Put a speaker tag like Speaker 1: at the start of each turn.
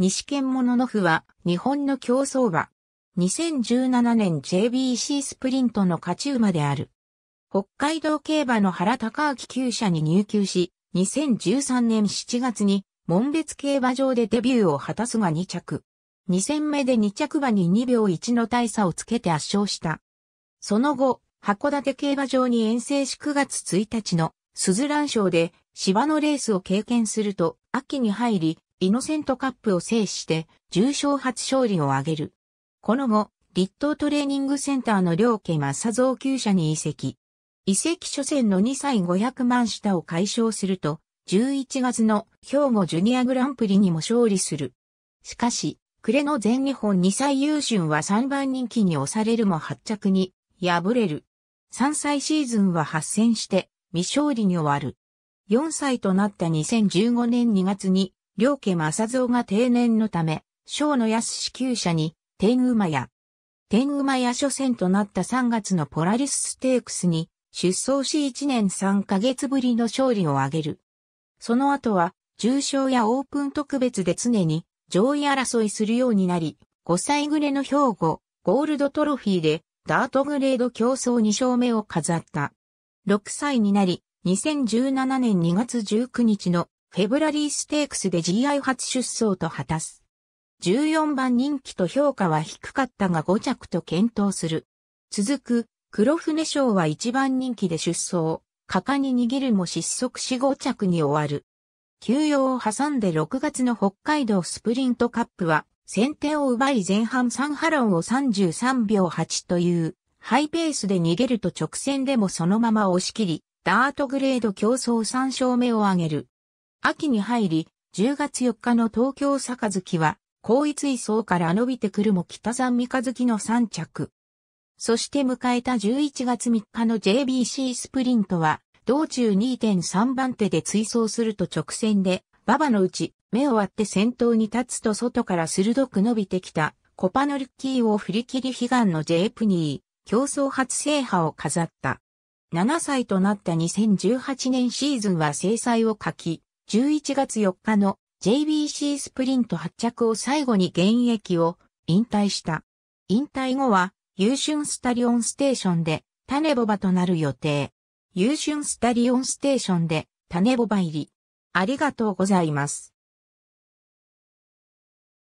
Speaker 1: 西県モノノフは日本の競争馬。2017年 JBC スプリントの勝ち馬である。北海道競馬の原高明厩舎に入球し、2013年7月に門別競馬場でデビューを果たすが2着。2戦目で2着馬に2秒1の大差をつけて圧勝した。その後、函館競馬場に遠征し9月1日の鈴蘭賞で芝のレースを経験すると、秋に入り、イノセントカップを制して、重賞初勝利を挙げる。この後、立東トレーニングセンターの両家マッサ造球者に移籍。移籍初戦の2歳500万下を解消すると、11月の兵庫ジュニアグランプリにも勝利する。しかし、暮れの全日本2歳優春は3番人気に押されるも発着に敗れる。3歳シーズンは発戦して未勝利に終わる。4歳となった2015年2月に両家正蔵が定年のため、小野安支給者に、天馬屋。天馬屋初戦となった3月のポラリスステークスに、出走し1年3ヶ月ぶりの勝利を挙げる。その後は、重賞やオープン特別で常に上位争いするようになり、5歳暮れの兵庫、ゴールドトロフィーでダートグレード競争2勝目を飾った。6歳になり、2017年2月19日のフェブラリーステークスで GI 初出走と果たす。14番人気と評価は低かったが5着と検討する。続く、黒船賞は1番人気で出走、果敢に逃げるも失速し5着に終わる。休養を挟んで6月の北海道スプリントカップは、先手を奪い前半3波論を33秒8という、ハイペースで逃げると直線でもそのまま押し切り、ダートグレード競争3勝目を挙げる。秋に入り、10月4日の東京杯は、高一位層から伸びてくるも北山三日月の3着。そして迎えた11月3日の JBC スプリントは、道中2.3番手で追走すると直線で、馬場のうち、目を割って先頭に立つと外から鋭く伸びてきた、コパノルッキーを振り切り悲願の J プニー、競争初制覇を飾った。7歳となった2018年シーズンは制裁を書き、11月4日の JBC スプリント発着を最後に現役を引退した。引退後は、優春スタリオンステーションで、種ボバとなる予定。優春スタリオンステーションで、種ボバ入り。ありがとうございます。